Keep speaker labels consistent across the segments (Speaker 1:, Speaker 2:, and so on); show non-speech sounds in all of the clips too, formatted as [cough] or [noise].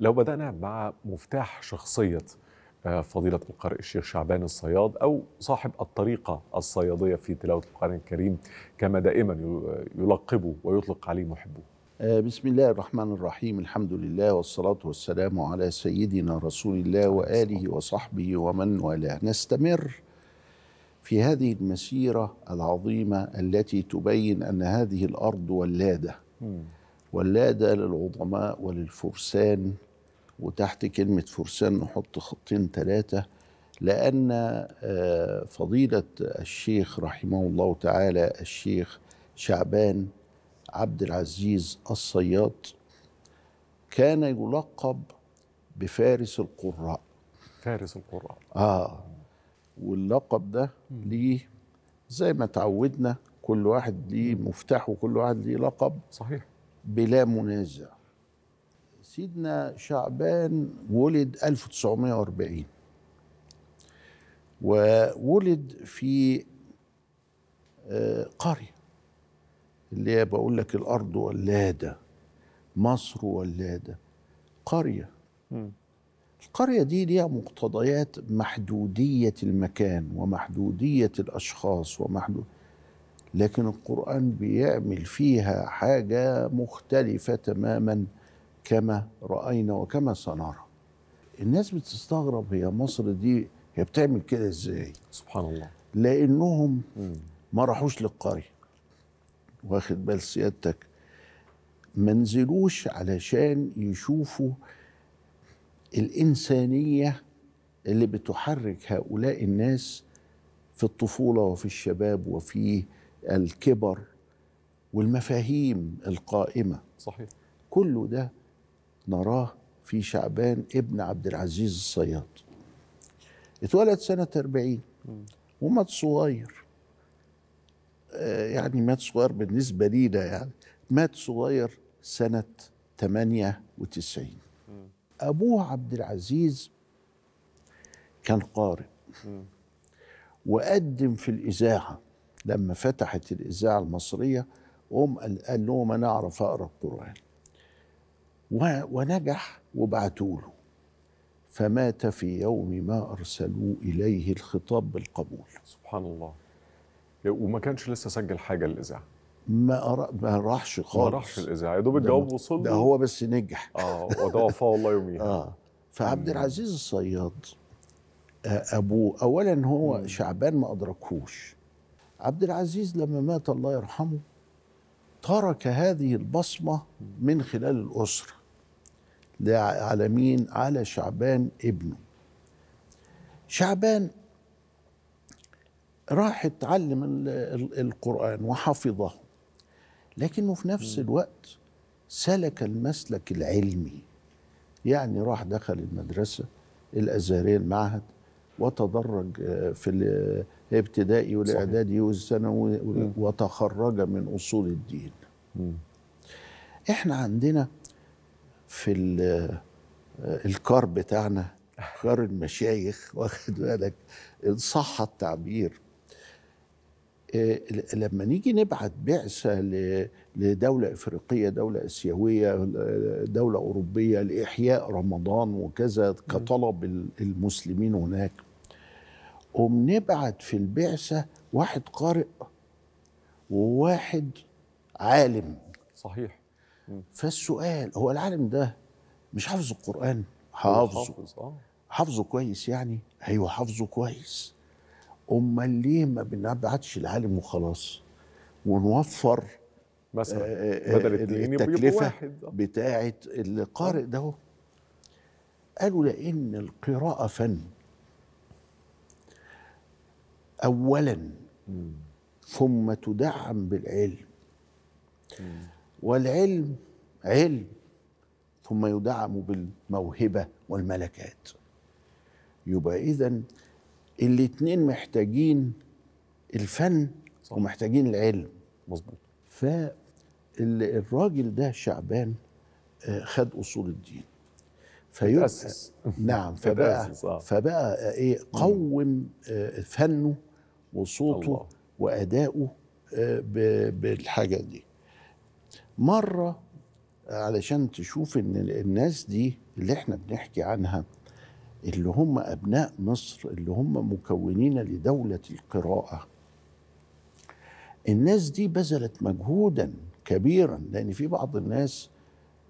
Speaker 1: لو بدأنا مع مفتاح شخصية آه، فضيلة مقرئ الشيخ شعبان الصياد أو صاحب الطريقة الصيادية في تلاوة القرآن الكريم كما دائما يلقبه ويطلق عليه محبه آه، بسم الله الرحمن الرحيم الحمد لله والصلاة والسلام على سيدنا رسول الله وآله وصحبه ومن والاه نستمر في هذه المسيرة العظيمة التي تبين أن هذه الأرض ولادة ولادة للعظماء وللفرسان وتحت كلمة فرسان نحط خطين ثلاثة لأن آه، فضيلة الشيخ رحمه الله تعالى الشيخ شعبان عبد العزيز الصياد كان يلقب بفارس القراء فارس القراء آه واللقب ده ليه زي ما تعودنا كل واحد ليه مفتاح وكل واحد ليه لقب صحيح بلا منازع سيدنا شعبان ولد 1940 وولد في آه، قرية اللي هي بقول لك الأرض ولادة مصر ولادة قرية القرية دي ليها مقتضيات محدودية المكان ومحدودية الأشخاص ومحدود لكن القرآن بيعمل فيها حاجة مختلفة تماماً كما راينا وكما سنرى الناس بتستغرب هي مصر دي هي بتعمل كده ازاي سبحان الله لانهم ما راحوش للقريه واخد بال سيادتك ما نزلوش علشان يشوفوا الانسانيه اللي بتحرك هؤلاء الناس في الطفوله وفي الشباب وفي الكبر والمفاهيم القائمه صحيح كله ده نراه في شعبان ابن عبد العزيز الصياد اتولد سنة 40 ومات صغير آه، يعني مات صغير بالنسبة لينا يعني مات صغير سنة 98 أبوه عبد العزيز كان قارئ وقدم في الإذاعة لما فتحت الإذاعة المصرية قام قال لهم أنا أعرف أقرأ القرآن ونجح وبعتوا له فمات في يوم ما أرسلوا إليه الخطاب بالقبول سبحان الله وما كانش لسه سجل حاجة للإذاعة ما ما راحش خالص ما راحش الإذاعة يا دوب الجواب وصل ده هو بس نجح اه وتوفاه الله يوميها اه فعبد العزيز الصياد آه، أبوه أولا هو مم. شعبان ما أدركهوش عبد العزيز لما مات الله يرحمه ترك هذه البصمة من خلال الأسرة ده على مين على شعبان ابنه شعبان راح اتعلم القرآن وحفظه لكنه في نفس الوقت سلك المسلك العلمي يعني راح دخل المدرسة الأزهرية المعهد وتدرج آه، في الابتدائي والإعدادي والثانوي وتخرج من أصول الدين احنا عندنا في آه، الكار بتاعنا كار المشايخ واخد بالك ان صح التعبير آه، لما نيجي نبعت بعثة لدولة إفريقية دولة آسيوية آه، دولة أوروبية لإحياء رمضان وكذا كطلب المسلمين هناك وبنبعت في البعثة واحد قارئ وواحد عالم صحيح فالسؤال هو العالم ده مش حافظ القرآن حافظه آه. حافظه كويس يعني ايوه حافظه كويس امال ليه ما بنبعتش العالم وخلاص ونوفر مثلا آه، آه، بدل التكلفة بتاعت القارئ ده قالوا لأن القراءة فن أولا ثم تدعم بالعلم والعلم علم ثم يدعم بالموهبة والملكات يبقى إذا الاتنين محتاجين الفن صح. ومحتاجين العلم مظبوط فالراجل ده شعبان آه، خد أصول الدين فيؤسس [laughs] نعم [laughs] فبقى آه. فبقى آه، ايه قوم فنه وصوته واداؤه بالحاجه دي مره علشان تشوف ان الناس دي اللي احنا بنحكي عنها اللي هم ابناء مصر اللي هم مكونين لدوله القراءه الناس دي بذلت مجهودا كبيرا لان في بعض الناس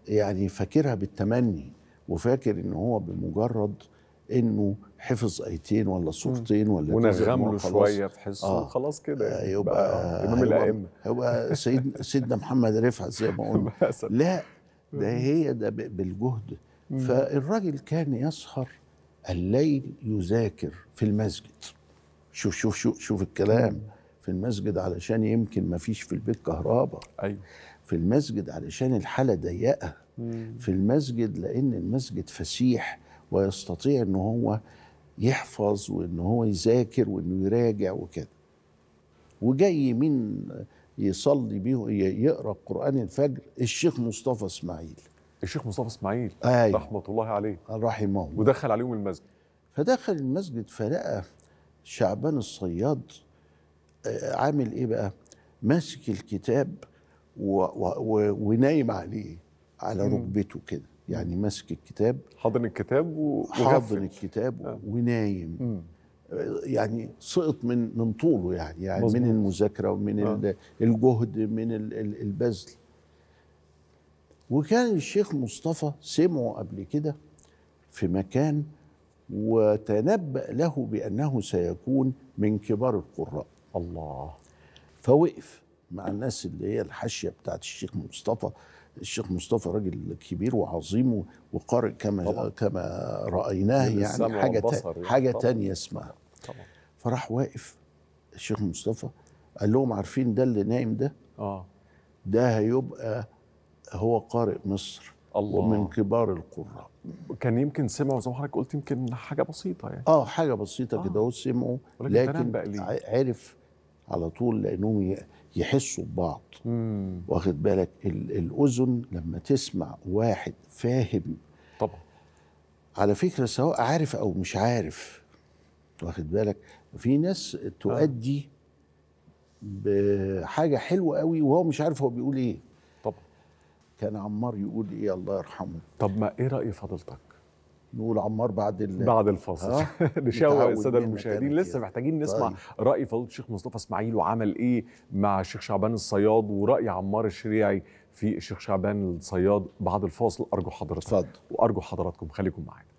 Speaker 1: يعني فاكرها بالتمني وفاكر ان هو بمجرد انه حفظ ايتين ولا صورتين ولا ونغم له شويه في حصه آه. خلاص كده آه يبقى امام الائمه هو سيدنا سيدنا محمد رفعت زي ما قلنا [laughs] لا ده هي ده بالجهد فالراجل كان يسهر الليل يذاكر في المسجد شوف شوف شوف شوف الكلام في المسجد علشان يمكن ما فيش في البيت كهرباء ايوه في المسجد علشان الحاله ضيقه في المسجد لان المسجد فسيح ويستطيع ان هو يحفظ وان هو يذاكر وانه يراجع وكده وجاي مين يصلي بيه يقرا قران الفجر الشيخ مصطفى اسماعيل الشيخ مصطفى اسماعيل أيوة. رحمه الله عليه رحمه الله ودخل عليهم المسجد فدخل المسجد فلقى شعبان الصياد آه، عامل ايه بقى ماسك الكتاب ونايم عليه على ركبته كده يعني ماسك الكتاب حاضن الكتاب وحاضن الكتاب آه. ونايم مم. يعني سقط من من طوله يعني يعني مزمون. من المذاكره ومن آه. الجهد من البذل وكان الشيخ مصطفى سمعه قبل كده في مكان وتنبأ له بأنه سيكون من كبار القراء الله فوقف مع الناس اللي هي الحاشية بتاعت الشيخ مصطفى الشيخ مصطفى راجل كبير وعظيم وقارئ كما طبعا. كما رايناه يعني, يعني حاجه يعني حاجه ثانيه اسمها طبعا. فراح واقف الشيخ مصطفى قال لهم عارفين ده اللي نايم ده اه ده هيبقى هو قارئ مصر الله. ومن كبار القراء كان يمكن سمعوا زي ما حضرتك قلت يمكن حاجه بسيطه يعني اه حاجه بسيطه آه. كده هو سمعوا لكن, لكن عرف على طول لانهم يحسوا ببعض واخد بالك الاذن لما تسمع واحد فاهم طبعا على فكره سواء عارف او مش عارف واخد بالك في ناس تؤدي آه. بحاجه حلوه قوي وهو مش عارف هو بيقول ايه طبعا كان عمار يقول ايه الله يرحمه طب ما ايه راي فضلتك نقول عمار بعد ال... بعد الفاصل [laughs] نشوق الساده المشاهدين لسه يعني؟ محتاجين نسمع طيب. راي فضيله الشيخ مصطفى اسماعيل وعمل ايه مع الشيخ شعبان الصياد وراي عمار الشريعي في الشيخ شعبان الصياد بعد الفاصل ارجو حضرتك اتفضل وارجو حضراتكم خليكم معانا